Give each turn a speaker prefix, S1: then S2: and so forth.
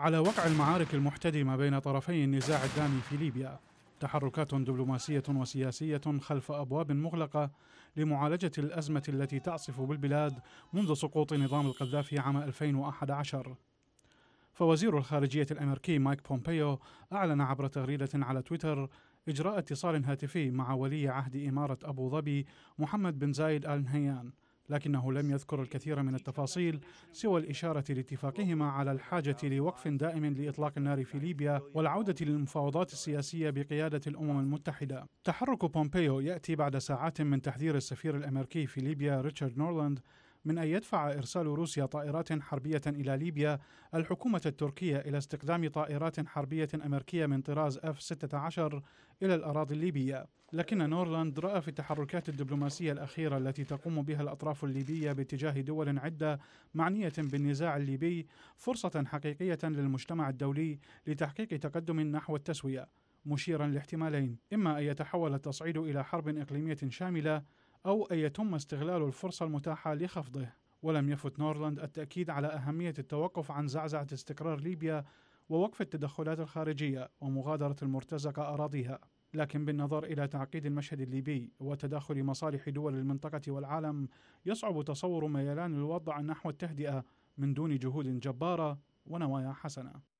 S1: على وقع المعارك المحتدمة بين طرفي النزاع الدامي في ليبيا تحركات دبلوماسية وسياسية خلف أبواب مغلقة لمعالجة الأزمة التي تعصف بالبلاد منذ سقوط نظام القذافي عام 2011 فوزير الخارجية الأمريكي مايك بومبيو أعلن عبر تغريدة على تويتر إجراء اتصال هاتفي مع ولي عهد إمارة أبو ظبي محمد بن زايد آل نهيان لكنه لم يذكر الكثير من التفاصيل سوى الإشارة لاتفاقهما على الحاجة لوقف دائم لإطلاق النار في ليبيا والعودة للمفاوضات السياسية بقيادة الأمم المتحدة تحرك بومبيو يأتي بعد ساعات من تحذير السفير الأمريكي في ليبيا ريتشارد نورلاند من أن يدفع إرسال روسيا طائرات حربية إلى ليبيا الحكومة التركية إلى استخدام طائرات حربية أمريكية من طراز F-16 إلى الأراضي الليبية لكن نورلاند رأى في التحركات الدبلوماسية الأخيرة التي تقوم بها الأطراف الليبية باتجاه دول عدة معنية بالنزاع الليبي فرصة حقيقية للمجتمع الدولي لتحقيق تقدم نحو التسوية مشيرا لاحتمالين إما أن يتحول التصعيد إلى حرب إقليمية شاملة أو أن يتم استغلال الفرصة المتاحة لخفضه ولم يفت نورلاند التأكيد على أهمية التوقف عن زعزعة استقرار ليبيا ووقف التدخلات الخارجية ومغادرة المرتزقة أراضيها لكن بالنظر إلى تعقيد المشهد الليبي وتداخل مصالح دول المنطقة والعالم يصعب تصور ميلان الوضع نحو التهدئة من دون جهود جبارة ونوايا حسنة